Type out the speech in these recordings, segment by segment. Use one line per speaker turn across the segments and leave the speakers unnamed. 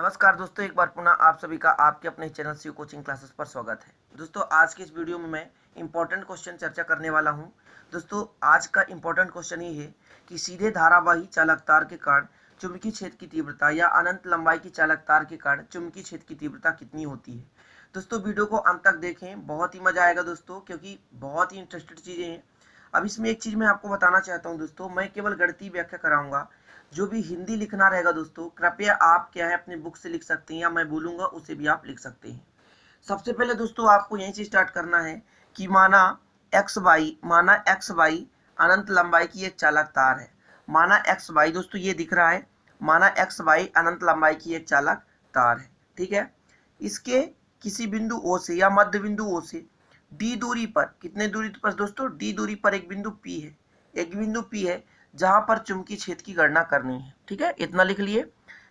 नमस्कार दोस्तों एक बार पुनः आप सभी का आपके अपने चैनल सी कोचिंग क्लासेस पर स्वागत है दोस्तों आज के इस वीडियो में मैं इम्पोर्टेंट क्वेश्चन चर्चा करने वाला हूं दोस्तों आज का इम्पोर्टेंट क्वेश्चन ये है कि सीधे धारावाही चालक तार के कारण चुंबकीय क्षेत्र की तीव्रता या अनंत लंबाई की चालक तार के कारण चुंबकीय क्षेत्र की तीव्रता कितनी होती है दोस्तों वीडियो को अंत तक देखें बहुत ही मजा आएगा दोस्तों क्योंकि बहुत ही इंटरेस्टेड चीज़ें हैं अब इसमें एक चीज़ मैं आपको बताना चाहता हूँ दोस्तों मैं केवल गणती व्याख्या कराऊंगा जो भी हिंदी लिखना रहेगा दोस्तों कृपया आप क्या है अपने बुक से लिख सकते हैं या मैं बोलूंगा उसे भी आप लिख सकते हैं सबसे पहले दोस्तों आपको यहीं से स्टार्ट करना है कि माना एक्स वाई माना एक्स वाई अनंत लंबाई की एक चालक तार है माना एक्स वाई दोस्तों ये दिख रहा है माना एक्स वाई अनंत लंबाई की एक चालक तार है ठीक है इसके किसी बिंदु ओ से या मध्य बिंदु ओ से डी दूरी पर कितने दूरी पर दोस्तों डी दूरी पर एक बिंदु पी है एक बिंदु पी है जहां पर चुंबकीय क्षेत्र की गणना करनी है ठीक है इतना लिख लिए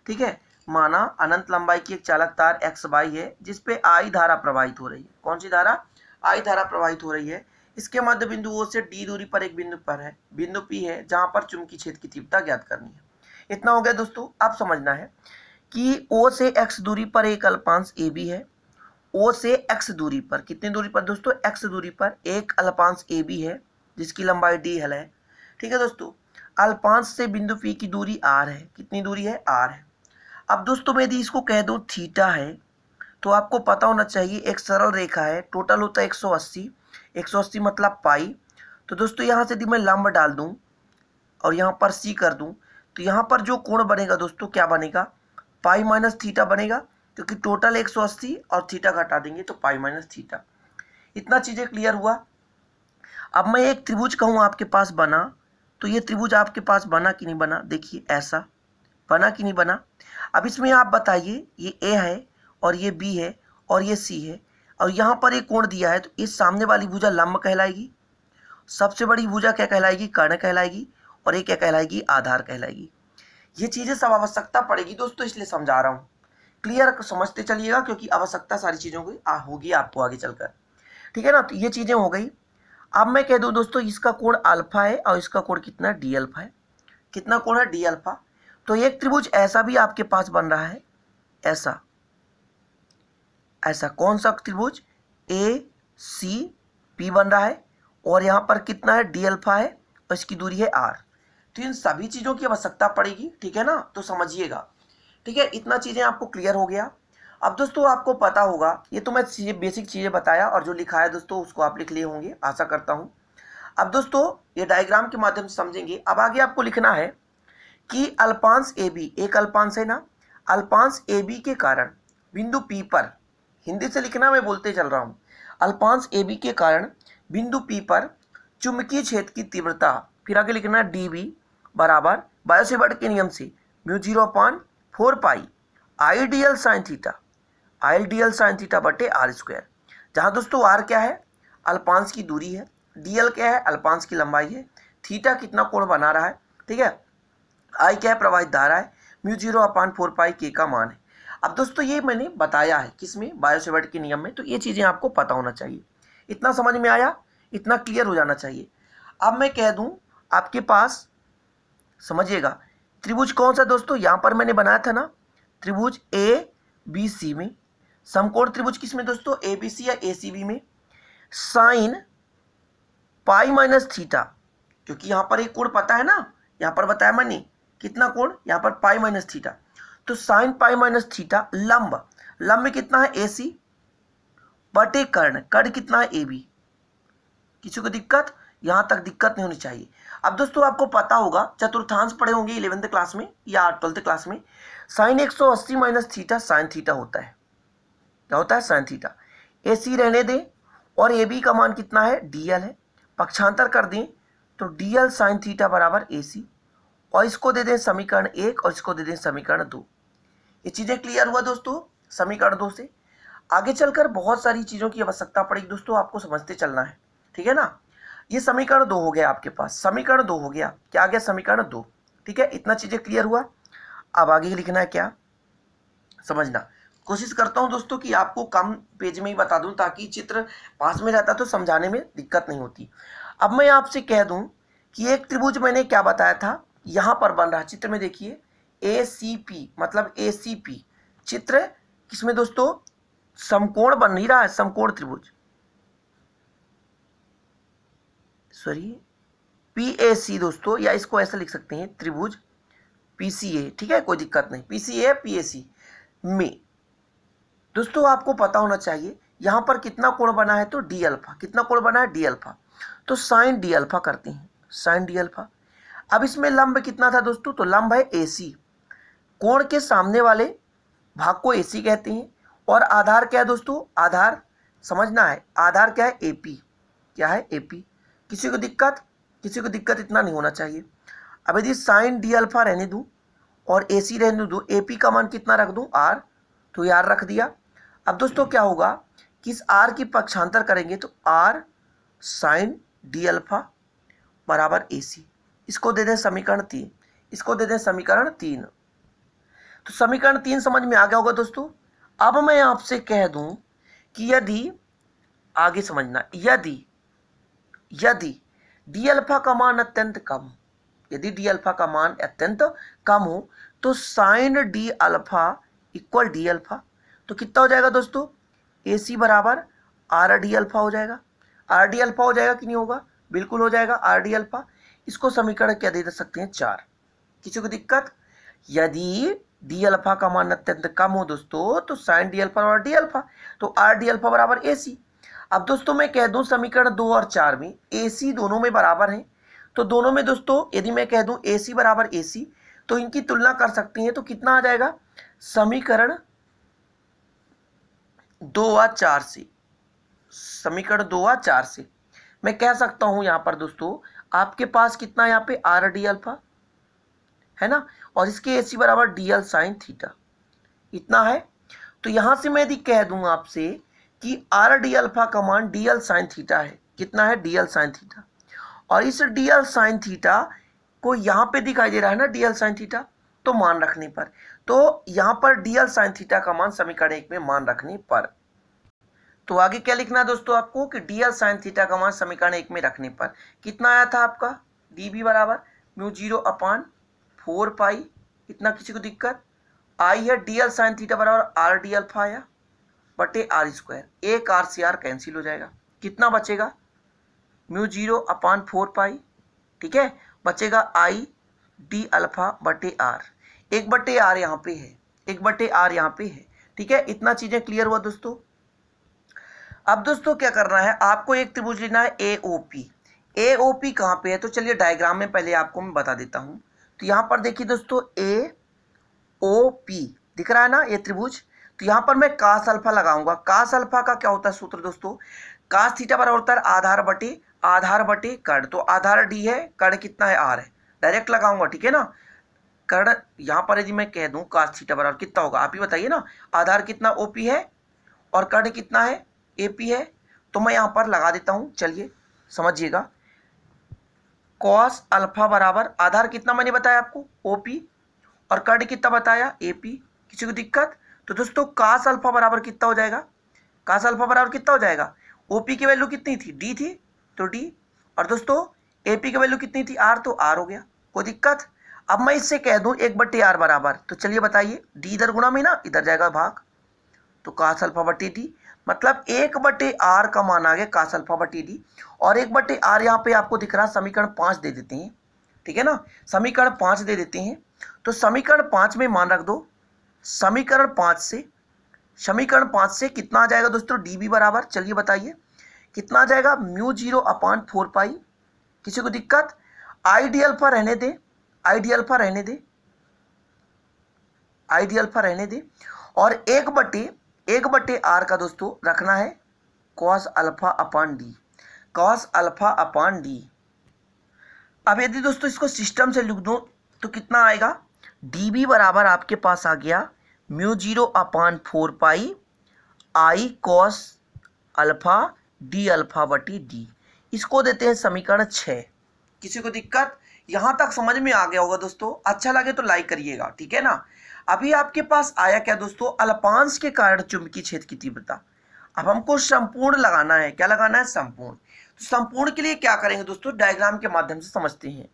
ठीक है माना अनंत लंबाई की एक चालक तार एक्स वाई है जिसपे आई धारा प्रवाहित हो रही है कौन सी धारा आई धारा प्रवाहित हो रही है इसके मध्य बिंदु ओ से डी दूरी पर एक बिंदु पर है बिंदु पी है जहां पर चुंबकीय क्षेत्र की तीव्रता ज्ञात करनी है इतना हो गया दोस्तों अब समझना है कि ओ से एक्स दूरी पर एक अल्पांश ए बी है ओ से एक्स दूरी पर कितनी दूरी पर दोस्तों एक्स दूरी पर एक अल्पांश ए बी है जिसकी लंबाई डी हल है ठीक है दोस्तों अल्पांश से बिंदु पी की दूरी आर है कितनी दूरी है आर है अब दोस्तों यदि इसको कह दूँ थीटा है तो आपको पता होना चाहिए एक सरल रेखा है टोटल होता है एक सौ अस्सी एक सौ अस्सी मतलब पाई तो दोस्तों यहाँ से यदि मैं लंब डाल दूँ और यहाँ पर सी कर दूँ तो यहाँ पर जो कोण बनेगा दोस्तों क्या बनेगा पाई माइनस थीटा बनेगा क्योंकि तो टोटल एक सौ अस्सी और थीटा घटा देंगे तो पाई माइनस थीटा इतना चीज़ें क्लियर हुआ अब मैं एक त्रिभुज कहूँ आपके पास बना तो ये त्रिभुज आपके पास बना कि नहीं बना देखिए ऐसा बना कि नहीं बना अब इसमें आप बताइए ये ए है और ये बी है और ये सी है और यहाँ पर एक कोण दिया है तो इस सामने वाली भुजा लंब कहलाएगी सबसे बड़ी भुजा क्या कहलाएगी कर्ण कहलाएगी और ये क्या कहलाएगी आधार कहलाएगी ये चीज़ें सब आवश्यकता पड़ेगी दोस्तों इसलिए समझा रहा हूँ क्लियर समझते चलिएगा क्योंकि आवश्यकता सारी चीज़ों की होगी आपको आगे चलकर ठीक है ना तो ये चीज़ें हो गई अब मैं कह दूं दोस्तों इसका कोण अल्फा है और इसका कोण कितना डी अल्फा है कितना कोण है डी अल्फा तो एक त्रिभुज ऐसा भी आपके पास बन रहा है ऐसा ऐसा कौन सा त्रिभुज ए सी पी बन रहा है और यहाँ पर कितना है डी अल्फा है और इसकी दूरी है आर तो इन सभी चीज़ों की आवश्यकता पड़ेगी ठीक है ना तो समझिएगा ठीक है इतना चीज़ें आपको क्लियर हो गया अब दोस्तों आपको पता होगा ये तो मैं चीज़ें बेसिक चीज़ें बताया और जो लिखा है दोस्तों उसको आप लिख लिए होंगे आशा करता हूँ अब दोस्तों ये डायग्राम के माध्यम से समझेंगे अब आगे आपको लिखना है कि अल्पांश ए बी एक अल्पांश है ना अल्पांश ए बी के कारण बिंदु पी पर हिंदी से लिखना मैं बोलते चल रहा हूँ अल्पांश ए बी के कारण बिंदु पी पर चुंबकीय क्षेत्र की तीव्रता फिर आगे लिखना डी बी बराबर बायोसेवर्ट के नियम से mu zero point four pi ideal sine theta I D L sine theta बटे आर स्क्वायर जहाँ दोस्तों आर क्या है अल्पांश की दूरी है डी एल क्या है अल्पांश की लंबाई है थीटा कितना कोण बना रहा है ठीक है आई क्या है प्रवाहित धारा है mu zero upon four pi के का मान है अब दोस्तों ये मैंने बताया है किस में बायोसेवर्ट के नियम में तो ये चीज़ें आपको पता होना चाहिए इतना समझ में आया इतना क्लियर हो जाना चाहिए अब मैं कह दूँ आपके पास समझिएगा त्रिभुज कौन सा दोस्तों यहाँ पर मैंने बनाया था ना त्रिभुज ए बी सी में समकोण त्रिभुज किस में दोस्तों एबीसी या एसीबी में साइन पाई माइनस थीटा क्योंकि यहां पर एक कोण पता है ना यहां पर बताया मैंने कितना कोण यहां पर पाई माइनस थीटा तो साइन पाई माइनस थीटा लंब लंब कितना है एसी बटे कर्ण कर्ण कितना है ए बी किसी को दिक्कत यहाँ तक दिक्कत नहीं होनी चाहिए अब दोस्तों आपको पता होगा चतुर्थांश पढ़े होंगे इलेवेंथ क्लास में या ट्वेल्थ क्लास में साइन अस्सी माइनस थीटा साइन थीटा होता है क्या होता है साइन थीटा ए सी रहने दें और ए बी का मान कितना है डी एल है पक्षांतर कर दें तो डी एल साइन थीटा बराबर ए सी और इसको दे दें समीकरण एक और इसको दे दें समीकरण दो ये चीज़ें क्लियर हुआ दोस्तों समीकरण दो से आगे चलकर बहुत सारी चीज़ों की आवश्यकता पड़ेगी दोस्तों आपको समझते चलना है ठीक है ना ये समीकरण दो हो गया आपके पास समीकरण दो हो गया क्या आ गया समीकरण दो ठीक है इतना चीज़ें क्लियर हुआ अब आगे लिखना है क्या समझना कोशिश करता हूँ दोस्तों कि आपको कम पेज में ही बता दूँ ताकि चित्र पास में रहता तो समझाने में दिक्कत नहीं होती अब मैं आपसे कह दूँ कि एक त्रिभुज मैंने क्या बताया था यहाँ पर बन रहा चित्र में देखिए ए सी पी मतलब ए सी पी चित्र किसमें दोस्तों समकोण बन नहीं रहा है समकोण त्रिभुज सॉरी पी ए सी दोस्तों या इसको ऐसा लिख सकते हैं त्रिभुज पी सी ए ठीक है कोई दिक्कत नहीं P C A P A सी में दोस्तों आपको पता होना चाहिए यहाँ पर कितना कोण बना है तो डी अल्फा कितना कोण बना है डी अल्फा तो साइन डी अल्फा करते हैं साइन डी अल्फा अब इसमें लंब कितना था दोस्तों तो लंब है ए सी कोण के सामने वाले भाग को ए सी कहते हैं और आधार क्या है दोस्तों आधार समझना है आधार क्या है ए पी क्या है ए पी किसी को दिक्कत किसी को दिक्कत इतना नहीं होना चाहिए अब यदि साइन डी अल्फा रहने दूँ और ए सी रहने दूँ ए पी का मान कितना रख दूँ आर टू तो आर रख दिया अब दोस्तों क्या होगा कि इस आर की पक्षांतर करेंगे तो आर साइन डी अल्फा बराबर ए सी इसको दे दें समीकरण तीन इसको दे दें समीकरण तीन तो समीकरण तीन समझ में आ गया होगा दोस्तों अब मैं आपसे कह दूं कि यदि आगे समझना यदि यदि डी अल्फा का मान अत्यंत कम यदि डी अल्फा का मान अत्यंत कम हो तो sine D alpha equal d alpha तो कितना हो जाएगा दोस्तों ए सी बराबर आर डी अल्फ़ा हो जाएगा आर डी अल्फ़ा हो जाएगा कि नहीं होगा बिल्कुल हो जाएगा आर डी अल्फ़ा इसको समीकरण क्या दे सकते हैं चार किसी को दिक्कत यदि डी अल्फ़ा का मान अत्यंत कम हो दोस्तों तो साइन डी अल्फ़ा और डी अल्फ़ा तो आर डी अल्फ़ा बराबर ए सी अब दोस्तों मैं कह दूं समीकरण दो और चार में ए सी दोनों में बराबर है तो दोनों में दोस्तों यदि मैं कह दूं ए सी बराबर ए सी तो इनकी तुलना कर सकती हैं तो कितना आ जाएगा समीकरण दो व चार से समीकरण दो व चार से मैं कह सकता हूं यहां पर दोस्तों आपके पास कितना यहां पे आर डी अल्फा है ना और इसके ए सी बराबर डी एल साइन थीटा इतना है तो यहां से मैं यदि कह दू आपसे कि आर डी अल्फा का मान डी एल साइन थीटा है कितना है डी एल साइन थीटा और इस डी एल साइन थीटा को यहां पे दिखाई दे रहा है ना डी एल साइन थीटा तो मान रखने पर तो यहां पर डीएल साइन थीटा का मान समीकरण एक में मान रखने पर तो आगे क्या लिखना है दोस्तों आपको कि डीएल साइन थीटा का मान समीकरण एक में रखने पर कितना आया था आपका डी बी बराबर mu zero upon four pi इतना किसी को दिक्कत आई है डीएल साइन थीटा बराबर आर डी अल्फा आया बटे आर स्क्वायर एक आर सी आर कैंसिल हो जाएगा कितना बचेगा mu zero upon four pi ठीक है बचेगा आई डी अल्फा बटे आर एक बटे आर यहाँ पे है एक बटे आर यहाँ पे है ठीक है इतना चीज़ें क्लियर हुआ दोस्तों अब दोस्तों क्या करना है आपको एक त्रिभुज लेना है ए O P A O P कहाँ पे है तो चलिए डायग्राम में पहले आपको मैं बता देता हूँ तो यहाँ पर देखिए दोस्तों ए ओ पी दिख रहा है ना ये त्रिभुज तो यहाँ पर मैं कास अल्फा लगाऊंगा कास अल्फा का क्या होता है सूत्र दोस्तों कास थीटा बराबर होता है आधार बटे आधार बटे कर्ण तो आधार डी है कर्ण कितना है आर है डायरेक्ट लगाऊंगा ठीक है ना कर्ण यहां पर यदि मैं कह दू काश थीटा बराबर कितना होगा आप ही बताइए ना आधार कितना ओपी है और कर्ण कितना है एपी है तो मैं यहां पर लगा देता हूं चलिए समझिएगा कॉस अल्फा बराबर आधार कितना मैंने बताया आपको ओपी और कर्ण कितना बताया एपी किसी को दिक्कत तो दोस्तों कास अल्फा बराबर कितना हो जाएगा कास अल्फा बराबर कितना हो जाएगा ओपी की वैल्यू कितनी थी डी थी तो डी और दोस्तों एपी की वैल्यू कितनी थी आर तो आर हो गया कोई दिक्कत अब मैं इससे कह दूं एक बट्टी आर बराबर तो चलिए बताइए डी इधर गुणा में ना इधर जाएगा भाग तो कास अल्फा बट्टी डी मतलब एक बटे आर का मान आ गया कास अल्फा बट्टी डी और एक बटे आर यहाँ पे आपको दिख रहा समीकरण पाँच दे देते हैं ठीक है ना समीकरण पाँच दे देते हैं तो समीकरण पाँच में मान रख दो समीकरण पाँच से समीकरण पाँच से कितना आ जाएगा दोस्तों डी बी बराबर चलिए बताइए कितना आ जाएगा mu zero upon four pi किसी को दिक्कत आइडियल पर रहने दें आईडी अल्फा रहने दे आईडी अल्फा रहने दे और एक बटे एक बटे आर का दोस्तों रखना है cos alpha upon d cos alpha upon d अब यदि दोस्तों इसको सिस्टम से लिख दूँ तो कितना आएगा डी बी बराबर आपके पास आ गया mu zero upon four pi i cos alpha d alpha बटी डी इसको देते हैं समीकरण छः किसी को दिक्कत यहाँ तक समझ में आ गया होगा दोस्तों अच्छा लगे तो लाइक करिएगा ठीक है ना अभी आपके पास आया क्या दोस्तों अल्पांश के कारण चुंबकीय क्षेत्र की तीव्रता अब हमको संपूर्ण लगाना है क्या लगाना है संपूर्ण तो संपूर्ण के लिए क्या करेंगे दोस्तों डायग्राम के माध्यम से समझते हैं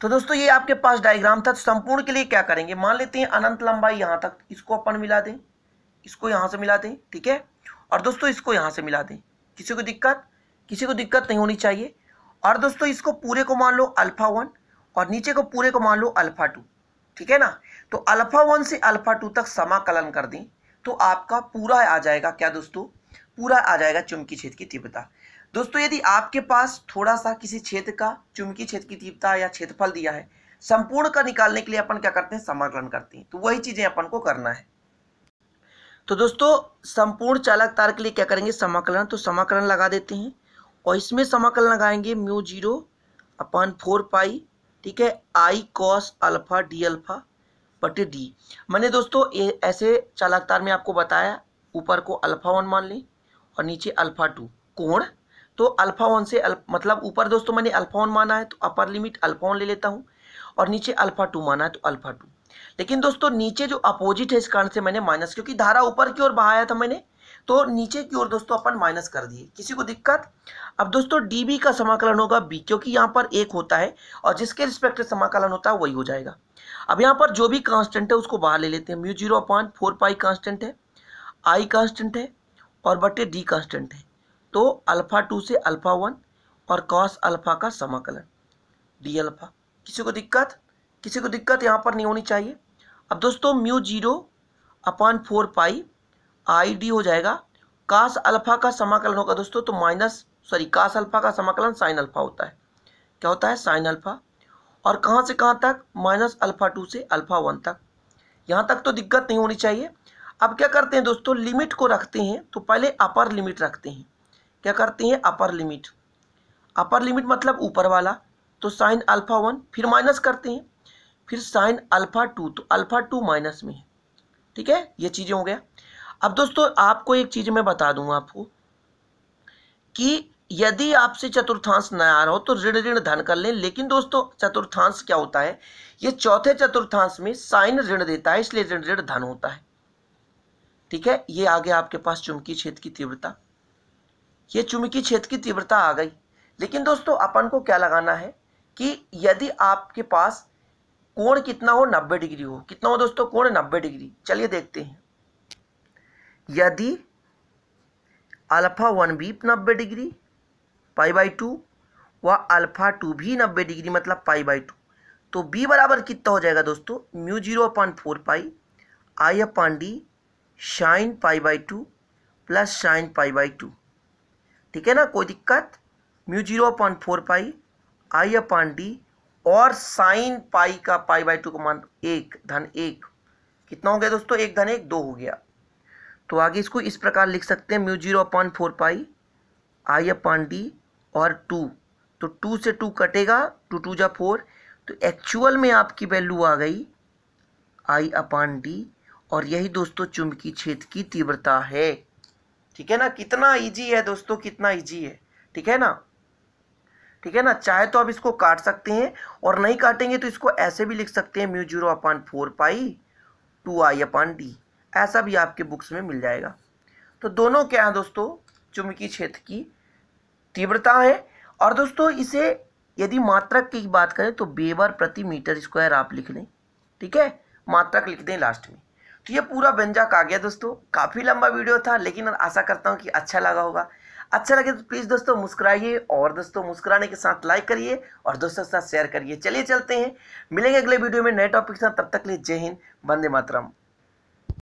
तो दोस्तों ये आपके पास डायग्राम था तो संपूर्ण के लिए क्या करेंगे मान लेते हैं अनंत लंबाई यहाँ तक इसको अपन मिला दें इसको यहाँ से मिला दें ठीक है और दोस्तों इसको यहाँ से मिला दें किसी को दिक्कत किसी को दिक्कत नहीं होनी चाहिए और दोस्तों इसको पूरे को मान लो अल्फा वन और नीचे को पूरे को मान लो अल्फा टू ठीक है ना तो अल्फा वन से अल्फा टू तक समाकलन कर दें तो आपका पूरा आ जाएगा क्या दोस्तों पूरा आ जाएगा चुमकी क्षेत्र की तीव्रता दोस्तों यदि आपके पास थोड़ा सा किसी क्षेत्र का चुमकी क्षेत्र की तीव्रता या क्षेत्रफल दिया है संपूर्ण का निकालने के लिए अपन क्या करते हैं समाकलन करते हैं तो वही चीजें अपन को करना है तो दोस्तों संपूर्ण चालक तार के लिए क्या करेंगे समाकलन तो समाकलन लगा देते हैं और इसमें समाकल लगाएंगे mu zero upon four pi ठीक है i cos alpha d alpha बटे डी मैंने दोस्तों ए, ऐसे चालकतार में आपको बताया ऊपर को अल्फा वन मान लें और नीचे अल्फा टू कोण तो अल्फा वन से अल्फ, मतलब ऊपर दोस्तों मैंने अल्फा वन माना है तो अपर लिमिट अल्फा वन ले लेता हूँ और नीचे अल्फा टू माना है तो अल्फा टू लेकिन दोस्तों नीचे जो अपोजिट है इस कारण से मैंने माइनस क्योंकि धारा ऊपर की ओर बहाया था मैंने तो नीचे की ओर दोस्तों अपन माइनस कर दिए किसी को दिक्कत अब दोस्तों डी का समाकलन होगा बी क्योंकि यहाँ पर एक होता है और जिसके रिस्पेक्ट समाकलन होता है वही हो जाएगा अब यहाँ पर जो भी कांस्टेंट है उसको बाहर ले लेते हैं mu zero point four pi constant है आई कांस्टेंट है और बटे डी कांस्टेंट है तो अल्फा टू से अल्फा वन और कॉस अल्फा का समाकलन डी अल्फा किसी को दिक्कत किसी को दिक्कत यहाँ पर नहीं होनी चाहिए अब दोस्तों mu zero upon four pi i d हो जाएगा कास अल्फा का समाकलन होगा दोस्तों तो माइनस सॉरी कास अल्फा का समाकलन साइन अल्फा होता है क्या होता है साइन अल्फा और कहाँ से कहाँ तक माइनस अल्फा टू से अल्फा वन तक यहाँ तक तो दिक्कत नहीं होनी चाहिए अब क्या करते हैं दोस्तों लिमिट को रखते हैं तो पहले अपर लिमिट रखते हैं क्या करते हैं अपर लिमिट अपर लिमिट मतलब ऊपर वाला तो साइन अल्फा वन फिर माइनस करते हैं फिर साइन अल्फा टू तो अल्फा टू माइनस में है ठीक है ये चीज़ें हो गया अब दोस्तों आपको एक चीज़ मैं बता दूं आपको कि यदि आपसे चतुर्थांश न आ रहा हो तो ऋण ऋण धन कर लें लेकिन दोस्तों चतुर्थांश क्या होता है ये चौथे चतुर्थांश में साइन ऋण देता है इसलिए ऋण ऋण धन होता है ठीक है ये आ गया आपके पास चुमकी क्षेत्र की तीव्रता ये चुमकी क्षेत्र की तीव्रता आ गई लेकिन दोस्तों अपन को क्या लगाना है कि यदि आपके पास कोण कितना हो नब्बे डिग्री हो कितना हो दोस्तों कोण नब्बे डिग्री चलिए देखते हैं यदि अल्फा वन भी नब्बे डिग्री पाई बाई टू व अल्फा टू भी नब्बे डिग्री मतलब पाई बाई टू तो बी बराबर कितना हो जाएगा दोस्तों mu zero upon four pi i upon d sine pi by two plus sine pi by two ठीक है ना कोई दिक्कत mu zero upon four pi i upon d और साइन पाई का पाई बाई टू का मान एक धन एक कितना हो गया दोस्तों एक धन एक दो हो गया तो आगे इसको इस प्रकार लिख सकते हैं mu zero upon four pi i upon d और टू तो टू से टू कटेगा टू टू जा फोर तो एक्चुअल में आपकी वैल्यू आ गई आई अपॉन डी और यही दोस्तों चुंबकीय क्षेत्र की तीव्रता है ठीक है ना कितना इजी है दोस्तों कितना इजी है ठीक है ना ठीक है ना चाहे तो आप इसको काट सकते हैं और नहीं काटेंगे तो इसको ऐसे भी लिख सकते हैं mu zero upon four pi two i upon d ऐसा भी आपके बुक्स में मिल जाएगा तो दोनों क्या है दोस्तों चुंबकीय क्षेत्र की तीव्रता है और दोस्तों इसे यदि मात्रक की बात करें तो बेबर प्रति मीटर स्क्वायर आप लिख लें ठीक है मात्रक लिख दें लास्ट में तो ये पूरा व्यंजक आ गया दोस्तों काफ़ी लंबा वीडियो था लेकिन आशा करता हूँ कि अच्छा लगा होगा अच्छा लगे तो प्लीज़ दोस्तों मुस्कुराइए और दोस्तों मुस्कुराने के साथ लाइक करिए और दोस्तों के साथ शेयर करिए चलिए चलते हैं मिलेंगे अगले वीडियो में नए टॉपिक के साथ तब तक लिए जय हिंद वंदे मातरम